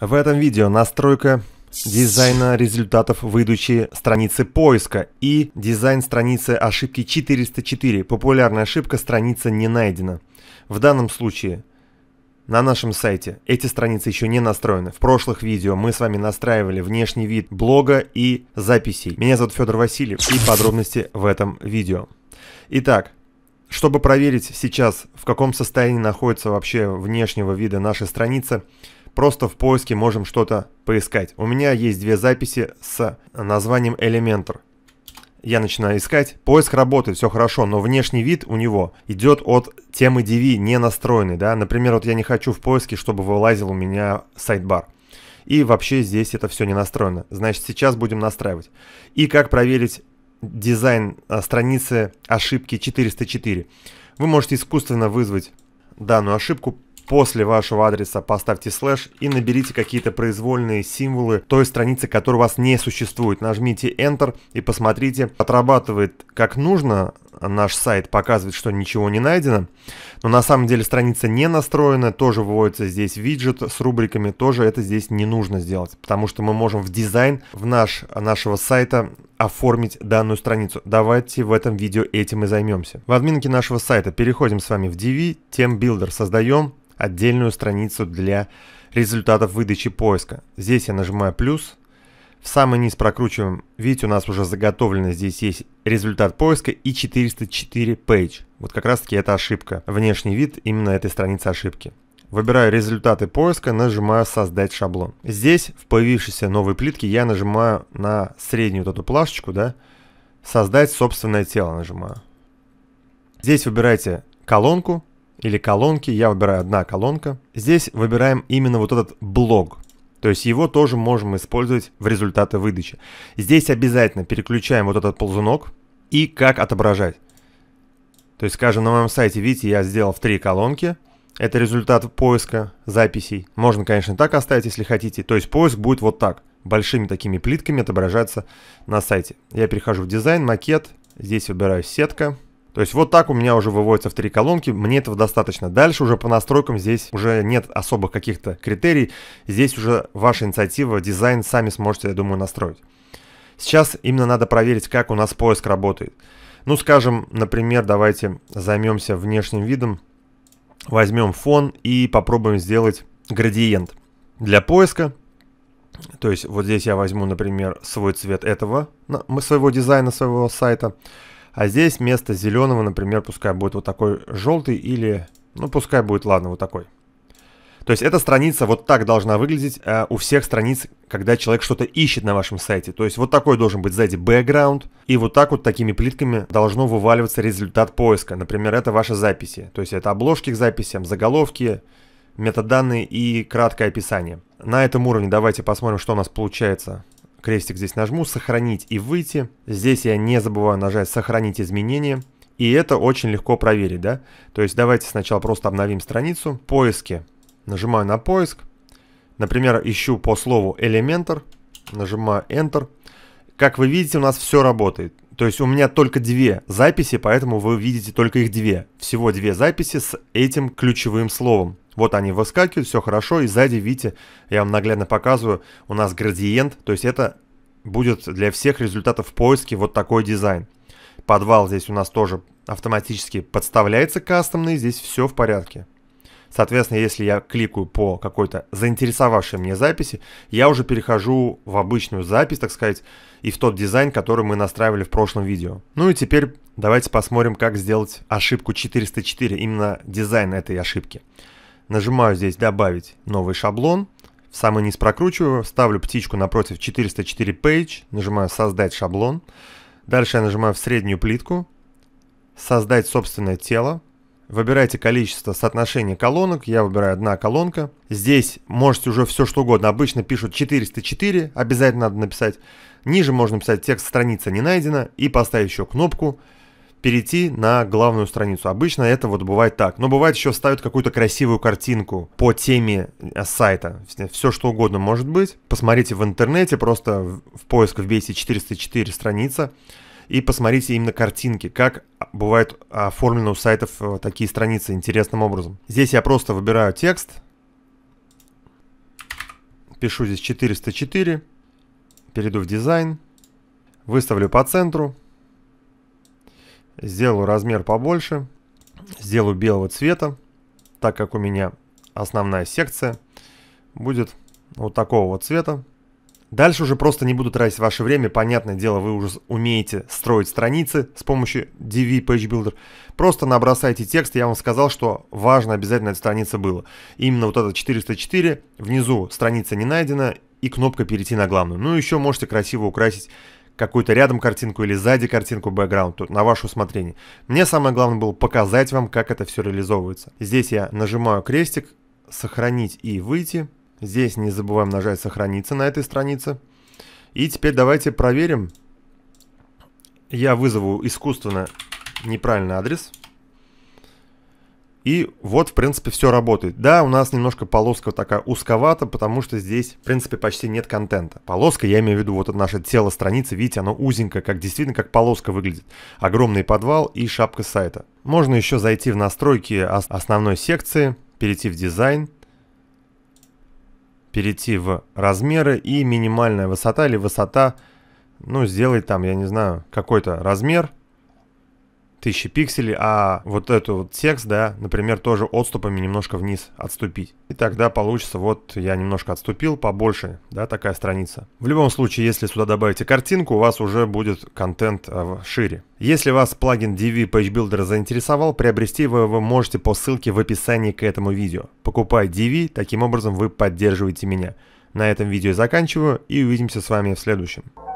В этом видео настройка дизайна результатов выйдущей страницы поиска и дизайн страницы ошибки 404. Популярная ошибка страница не найдена. В данном случае на нашем сайте эти страницы еще не настроены. В прошлых видео мы с вами настраивали внешний вид блога и записей. Меня зовут Федор Васильев и подробности в этом видео. Итак, чтобы проверить сейчас, в каком состоянии находится вообще внешнего вида наша страница, просто в поиске можем что-то поискать. У меня есть две записи с названием Elementor. Я начинаю искать, поиск работает, все хорошо, но внешний вид у него идет от темы DV не настроенный, да. Например, вот я не хочу в поиске, чтобы вылазил у меня сайт-бар. И вообще здесь это все не настроено. Значит, сейчас будем настраивать. И как проверить дизайн э, страницы ошибки 404. Вы можете искусственно вызвать данную ошибку, После вашего адреса поставьте слэш и наберите какие-то произвольные символы той страницы, которая у вас не существует. Нажмите Enter и посмотрите, отрабатывает как нужно. Наш сайт показывает, что ничего не найдено. Но на самом деле страница не настроена, тоже выводится здесь виджет с рубриками, тоже это здесь не нужно сделать, потому что мы можем в дизайн в наш, нашего сайта оформить данную страницу. Давайте в этом видео этим и займемся. В админке нашего сайта переходим с вами в DV, тем Builder, создаем отдельную страницу для результатов выдачи поиска. Здесь я нажимаю плюс. В самый низ прокручиваем. Видите, у нас уже заготовлено здесь есть результат поиска и 404 page. Вот как раз таки это ошибка. Внешний вид именно этой страницы ошибки. Выбираю результаты поиска, нажимаю «Создать шаблон». Здесь, в появившейся новой плитке, я нажимаю на среднюю вот эту плашечку, да, «Создать собственное тело» нажимаю. Здесь выбирайте колонку, или колонки, я выбираю одна колонка. Здесь выбираем именно вот этот блог то есть его тоже можем использовать в результаты выдачи. Здесь обязательно переключаем вот этот ползунок и как отображать. То есть, скажем, на моем сайте, видите, я сделал в три колонки. Это результат поиска записей. Можно, конечно, так оставить, если хотите. То есть поиск будет вот так. Большими такими плитками отображаться на сайте. Я перехожу в дизайн, макет. Здесь выбираю сетка. То есть вот так у меня уже выводится в три колонки, мне этого достаточно. Дальше уже по настройкам здесь уже нет особых каких-то критерий, здесь уже ваша инициатива, дизайн сами сможете, я думаю, настроить. Сейчас именно надо проверить, как у нас поиск работает. Ну, скажем, например, давайте займемся внешним видом, возьмем фон и попробуем сделать градиент для поиска. То есть вот здесь я возьму, например, свой цвет этого, своего дизайна, своего сайта. А здесь вместо зеленого, например, пускай будет вот такой желтый или... Ну, пускай будет, ладно, вот такой. То есть эта страница вот так должна выглядеть э, у всех страниц, когда человек что-то ищет на вашем сайте. То есть вот такой должен быть сзади бэкграунд, и вот так вот такими плитками должно вываливаться результат поиска. Например, это ваши записи. То есть это обложки к записям, заголовки, метаданные и краткое описание. На этом уровне давайте посмотрим, что у нас получается крестик здесь нажму, сохранить и выйти. Здесь я не забываю нажать сохранить изменения. И это очень легко проверить, да? То есть давайте сначала просто обновим страницу. Поиски. Нажимаю на поиск. Например, ищу по слову Elementor. Нажимаю Enter. Как вы видите, у нас все работает. То есть у меня только две записи, поэтому вы видите только их две. Всего две записи с этим ключевым словом. Вот они выскакивают, все хорошо, и сзади, видите, я вам наглядно показываю, у нас градиент, то есть это будет для всех результатов поиски вот такой дизайн. Подвал здесь у нас тоже автоматически подставляется кастомный, здесь все в порядке. Соответственно, если я кликаю по какой-то заинтересовавшей мне записи, я уже перехожу в обычную запись, так сказать, и в тот дизайн, который мы настраивали в прошлом видео. Ну и теперь давайте посмотрим, как сделать ошибку 404, именно дизайн этой ошибки. Нажимаю здесь «Добавить новый шаблон». В самый низ прокручиваю, ставлю птичку напротив 404 Page, нажимаю «Создать шаблон». Дальше я нажимаю в среднюю плитку, «Создать собственное тело». Выбирайте количество соотношений колонок, я выбираю одна колонка. Здесь можете уже все что угодно, обычно пишут 404, обязательно надо написать. Ниже можно написать текст страница не найдена и поставить еще кнопку перейти на главную страницу. Обычно это вот бывает так. Но бывает еще ставят какую-то красивую картинку по теме э, сайта. Все что угодно может быть. Посмотрите в интернете, просто в поиск вбейте 404 страница и посмотрите именно картинки, как а, бывают оформлены у сайтов э, такие страницы интересным образом. Здесь я просто выбираю текст, пишу здесь 404, перейду в дизайн, выставлю по центру, Сделаю размер побольше. Сделаю белого цвета, так как у меня основная секция будет вот такого вот цвета. Дальше уже просто не буду тратить ваше время. Понятное дело, вы уже умеете строить страницы с помощью DV Page Builder. Просто набросайте текст. Я вам сказал, что важно обязательно эта страница была. Именно вот это 404. Внизу страница не найдена и кнопка перейти на главную. Ну, и еще можете красиво украсить какую-то рядом картинку или сзади картинку бэкграунд, тут на ваше усмотрение. Мне самое главное было показать вам, как это все реализовывается. Здесь я нажимаю крестик, сохранить и выйти. Здесь не забываем нажать сохраниться на этой странице. И теперь давайте проверим. Я вызову искусственно неправильный адрес. И вот, в принципе, все работает. Да, у нас немножко полоска такая узковата, потому что здесь, в принципе, почти нет контента. Полоска, я имею в виду, вот это наше тело страницы, видите, оно узенькое, как действительно, как полоска выглядит. Огромный подвал и шапка сайта. Можно еще зайти в настройки основной секции, перейти в дизайн, перейти в размеры и минимальная высота или высота, ну, сделать там, я не знаю, какой-то размер – 1000 пикселей, а вот эту вот текст, да, например, тоже отступами немножко вниз отступить. И тогда получится, вот я немножко отступил, побольше, да, такая страница. В любом случае, если сюда добавите картинку, у вас уже будет контент э, шире. Если вас плагин DV Page Builder заинтересовал, приобрести его вы можете по ссылке в описании к этому видео. Покупай DV, таким образом вы поддерживаете меня. На этом видео я заканчиваю и увидимся с вами в следующем.